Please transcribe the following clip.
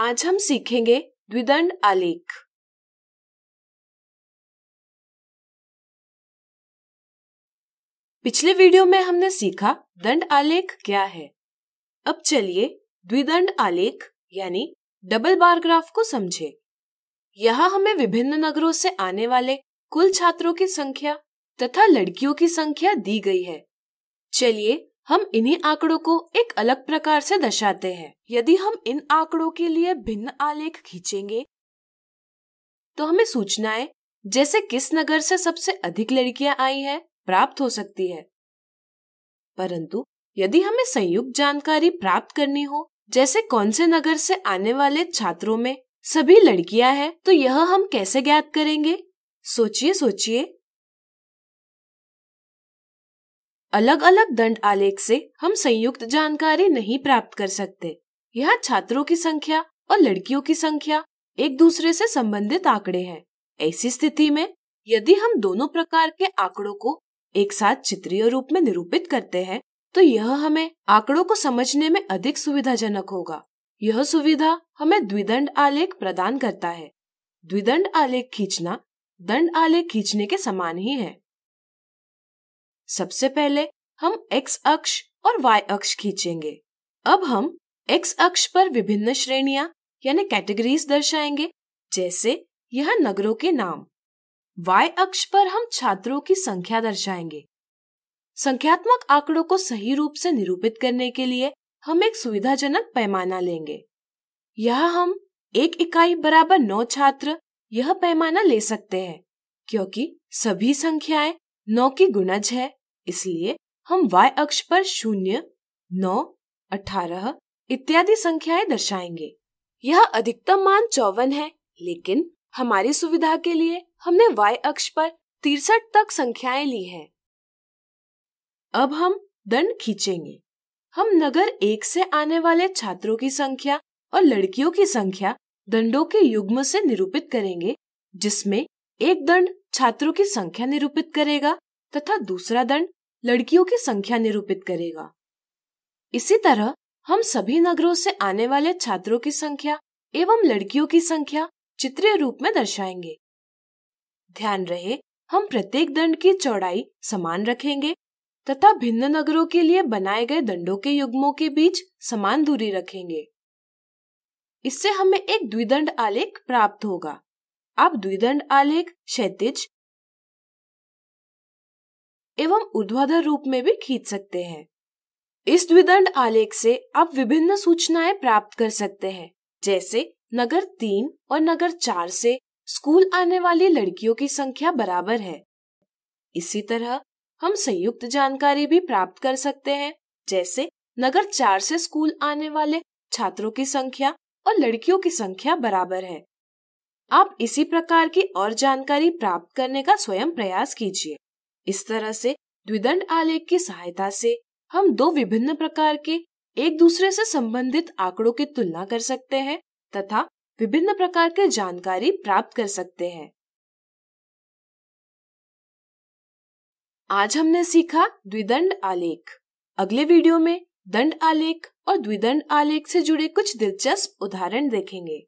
आज हम सीखेंगे द्विदंड आलेख पिछले वीडियो में हमने सीखा दंड आलेख क्या है अब चलिए द्विदंड आलेख यानी डबल बार ग्राफ को समझे यहाँ हमें विभिन्न नगरों से आने वाले कुल छात्रों की संख्या तथा लड़कियों की संख्या दी गई है चलिए हम इन्हीं आंकड़ों को एक अलग प्रकार से दर्शाते हैं यदि हम इन आंकड़ों के लिए भिन्न आलेख खींचेंगे तो हमें सूचनाएं जैसे किस नगर से सबसे अधिक लड़कियां आई हैं प्राप्त हो सकती है परंतु यदि हमें संयुक्त जानकारी प्राप्त करनी हो जैसे कौन से नगर से आने वाले छात्रों में सभी लड़कियां हैं तो यह हम कैसे ज्ञात करेंगे सोचिए सोचिए अलग अलग दंड आलेख से हम संयुक्त जानकारी नहीं प्राप्त कर सकते यह छात्रों की संख्या और लड़कियों की संख्या एक दूसरे से संबंधित आंकड़े हैं ऐसी स्थिति में यदि हम दोनों प्रकार के आंकड़ों को एक साथ चित्रीय रूप में निरूपित करते हैं तो यह हमें आंकड़ों को समझने में अधिक सुविधाजनक होगा यह सुविधा हमें द्विदंड आलेख प्रदान करता है द्विदंड आलेख खींचना दंड आलेख खींचने के समान ही है सबसे पहले हम x अक्ष और y अक्ष खींचेंगे अब हम x अक्ष पर विभिन्न श्रेणियां यानी कैटेगरीज दर्शाएंगे जैसे यह नगरों के नाम y अक्ष पर हम छात्रों की संख्या दर्शाएंगे संख्यात्मक आंकड़ों को सही रूप से निरूपित करने के लिए हम एक सुविधाजनक पैमाना लेंगे यह हम एक इकाई बराबर नौ छात्र यह पैमाना ले सकते हैं क्योंकि सभी संख्याएं नौ की गुणज है इसलिए हम y अक्ष पर शून्य नौ अठारह इत्यादि संख्याएं दर्शाएंगे यह अधिकतम मान चौवन है लेकिन हमारी सुविधा के लिए हमने y अक्ष पर तिरसठ तक संख्याएं ली हैं। अब हम दंड खींचेंगे हम नगर एक से आने वाले छात्रों की संख्या और लड़कियों की संख्या दंडों के युग्म से निरूपित करेंगे जिसमें एक दंड छात्रों की संख्या निरूपित करेगा तथा दूसरा दंड लड़कियों की संख्या निरूपित करेगा इसी तरह हम सभी नगरों से आने वाले छात्रों की संख्या एवं लड़कियों की संख्या चित्रीय रूप में दर्शाएंगे ध्यान रहे हम प्रत्येक दंड की चौड़ाई समान रखेंगे तथा भिन्न नगरों के लिए बनाए गए दंडों के युग्मों के बीच समान दूरी रखेंगे इससे हमें एक द्विदंड आलेख प्राप्त होगा आप द्विदंड आलेख क्षेत्र एवं ऊर्ध्वाधर रूप में भी खींच सकते हैं इस द्विदंड आलेख से आप विभिन्न सूचनाएं प्राप्त कर सकते हैं जैसे नगर तीन और नगर चार से स्कूल आने वाली लड़कियों की संख्या बराबर है इसी तरह हम संयुक्त जानकारी भी प्राप्त कर सकते हैं जैसे नगर चार से स्कूल आने वाले छात्रों की संख्या और लड़कियों की संख्या बराबर है आप इसी प्रकार की और जानकारी प्राप्त करने का स्वयं प्रयास कीजिए इस तरह से द्विदंड आलेख की सहायता से हम दो विभिन्न प्रकार के एक दूसरे से संबंधित आंकड़ों की तुलना कर सकते हैं तथा विभिन्न प्रकार के जानकारी प्राप्त कर सकते हैं आज हमने सीखा द्विदंड आलेख अगले वीडियो में दंड आलेख और द्विदंड आलेख से जुड़े कुछ दिलचस्प उदाहरण देखेंगे